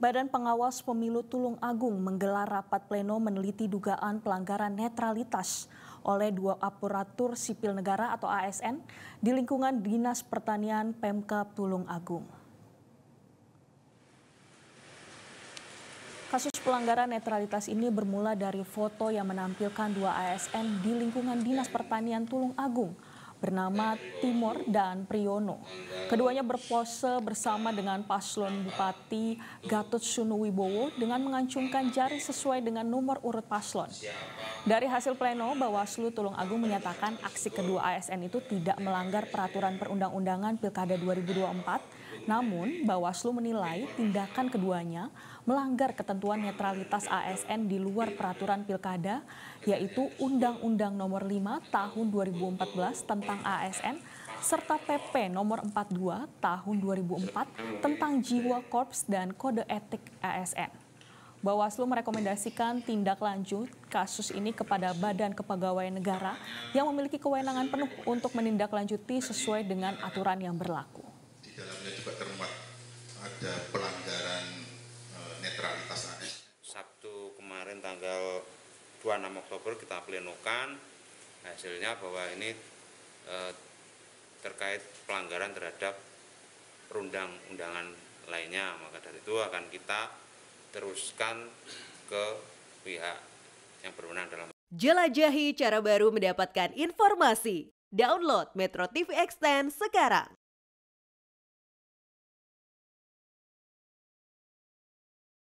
Badan Pengawas Pemilu Tulung Agung menggelar rapat pleno meneliti dugaan pelanggaran netralitas oleh dua aparatur sipil negara atau ASN di lingkungan Dinas Pertanian Pemkap Tulung Agung. Kasus pelanggaran netralitas ini bermula dari foto yang menampilkan dua ASN di lingkungan Dinas Pertanian Tulung Agung – bernama Timur dan Priyono. Keduanya berpose bersama dengan paslon Bupati Gatot Sunuwibowo dengan mengancungkan jari sesuai dengan nomor urut paslon. Dari hasil pleno, Bawaslu Tulung Agung menyatakan aksi kedua ASN itu tidak melanggar peraturan perundang-undangan Pilkada 2024 namun, Bawaslu menilai tindakan keduanya melanggar ketentuan netralitas ASN di luar peraturan pilkada, yaitu Undang-Undang Nomor 5 Tahun 2014 tentang ASN serta PP Nomor 42 Tahun 2004 tentang Jiwa Korps dan Kode Etik ASN. Bawaslu merekomendasikan tindak lanjut kasus ini kepada Badan Kepegawaian Negara yang memiliki kewenangan penuh untuk menindaklanjuti sesuai dengan aturan yang berlaku ada pelanggaran eh, netralitas ASN? Sabtu kemarin tanggal 26 Oktober kita plenokan hasilnya bahwa ini e, terkait pelanggaran terhadap perundang-undangan lainnya maka dari itu akan kita teruskan ke pihak yang berwenang dalam Jelajahi cara baru mendapatkan informasi. Download Metro TV Extend sekarang.